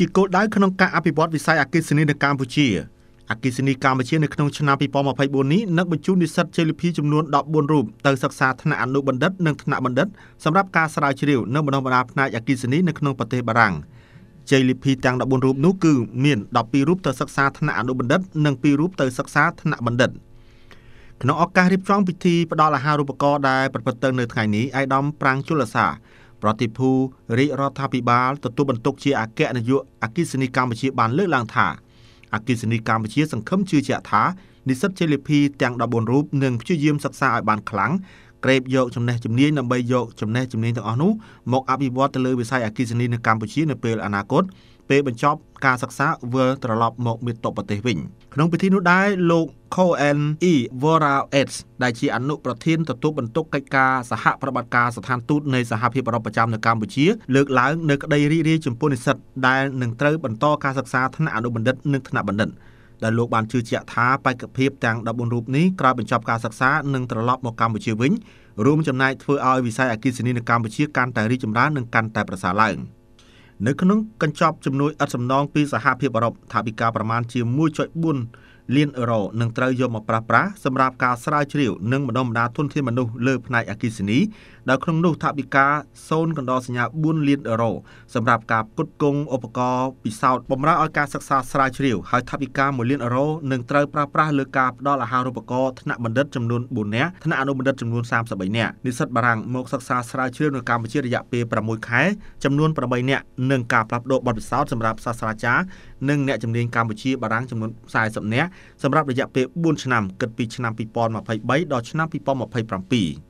ជាគោលដៅក្នុងការអភិវឌ្ឍវិស័យអគ្គិសនីនៅកម្ពុជាអគ្គិសនីកម្ពុជានៅក្នុងឆ្នាំ2024នេះនឹងបញ្ជូននិស្សិតជលភីចំនួន14រូបទៅសិក្សាថ្នាក់អនុបណ្ឌិតនិងថ្នាក់បណ្ឌិតសម្រាប់ការស្រាវជ្រាវនិងបណ្ដុះបណ្ដាលផ្នែកអគ្គិសនីនៅក្នុងប្រទេសបារាំងជលភីទាំង14រូបនោះគឺមាន12រូបទៅសិក្សាថ្នាក់អនុបណ្ឌិតនិង2រូបទៅសិក្សាថ្នាក់បណ្ឌិតក្នុងឱកាសរៀបចំពិធីផ្ដល់អាហារូបករណ៍ដែលប្រព្រឹត្តទៅនៅថ្ងៃនេះឯកឧត្តមប្រាំងជលសាប្រតិភូរាជរដ្ឋាភិបាលទទួលបន្ទុកជាអគ្គនាយកអគិសនីកម្ពុជាបានលើកឡើងថាអគិសនីកម្ពុជាសង្ឃឹមជឿជាក់ថានិស្សិតជលីភីទាំង14រូបនឹងព្យាយាមសិក្សាឲ្យបានខ្លាំងក្រេបយកចំណេះជំនាញដើម្បីយកចំណេះជំនាញទាំងអស់នោះមកអភិវឌ្ឍទៅលើវិស័យអគិសនីនៅកម្ពុជានៅពេលអនាគតពេលបញ្ចប់ការសិក្សាវិលត្រឡប់មកមាតុប្រទេសវិញក្នុងពិធីនោះដែរលោក Cohen E. Voraets ដែលជាអនុប្រធានទទួលបន្ទុកកិច្ចការសហប្រតិបត្តិការស្ថានទូតនៃសហភាពអឺរ៉ុបប្រចាំនៅកម្ពុជាលើកឡើងនៅក្តីរីករាយចំពោះនិស្សិតដែលនឹងត្រូវបន្តការសិក្សាថ្នាក់អនុបណ្ឌិតនិងថ្នាក់បណ្ឌិតដែលលោកបានជឿជាក់ថាបេក្ខភាពទាំង14រូបនេះក្រោយបញ្ចប់ការសិក្សានឹងត្រឡប់មកកម្ពុជាវិញរួមចំណែកធ្វើឲ្យវិស័យអគិសនីនៅកម្ពុជាកាន់តែរីកចម្រើននិងកាន់តែប្រសើរឡើងនៅក្នុងកញ្ចប់ជំនួយឥតសំណងពីសហភាពអឺរ៉ុបថាពីការប្រមាណជា1.4លានអឺរ៉ូនឹងត្រូវយកមកប្រើប្រាស់សម្រាប់ការស្រាវជ្រាវនិងបណ្ដុំបណ្ដាធនធានមនុស្សលើផ្នែកអគិសនីដែលក្នុងនោះថវិកា0កណ្ដោសញ្ញា4លានអឺរ៉ូសម្រាប់ការផ្គត់ផ្គង់ឧបករណ៍ពិសោធន៍បម្រើឲ្យការសិក្សាស្រាវជ្រាវហើយថវិកា1លានអឺរ៉ូនឹងត្រូវប្រើប្រាស់លើការផ្ដល់អាហារូបករណ៍ថ្នាក់បណ្ឌិតចំនួន4នាក់ថ្នាក់អនុបណ្ឌិតចំនួន33នាក់និស្សិតបារាំងមកសិក្សាស្រាវជ្រាវនៅកម្ពុជារយៈពេល6ខែចំនួន8នាក់និងការផ្លាស់ប្ដូរបទពិសោធន៍សម្រាប់សាស្ត្រាចារ្យនិងអ្នកជំនាញកម្ពុជាបារាំងចំនួន40នាក់សម្រាប់រយៈពេល4ឆ្នាំគិតពីឆ្នាំ2023ដល់ឆ្នាំ2027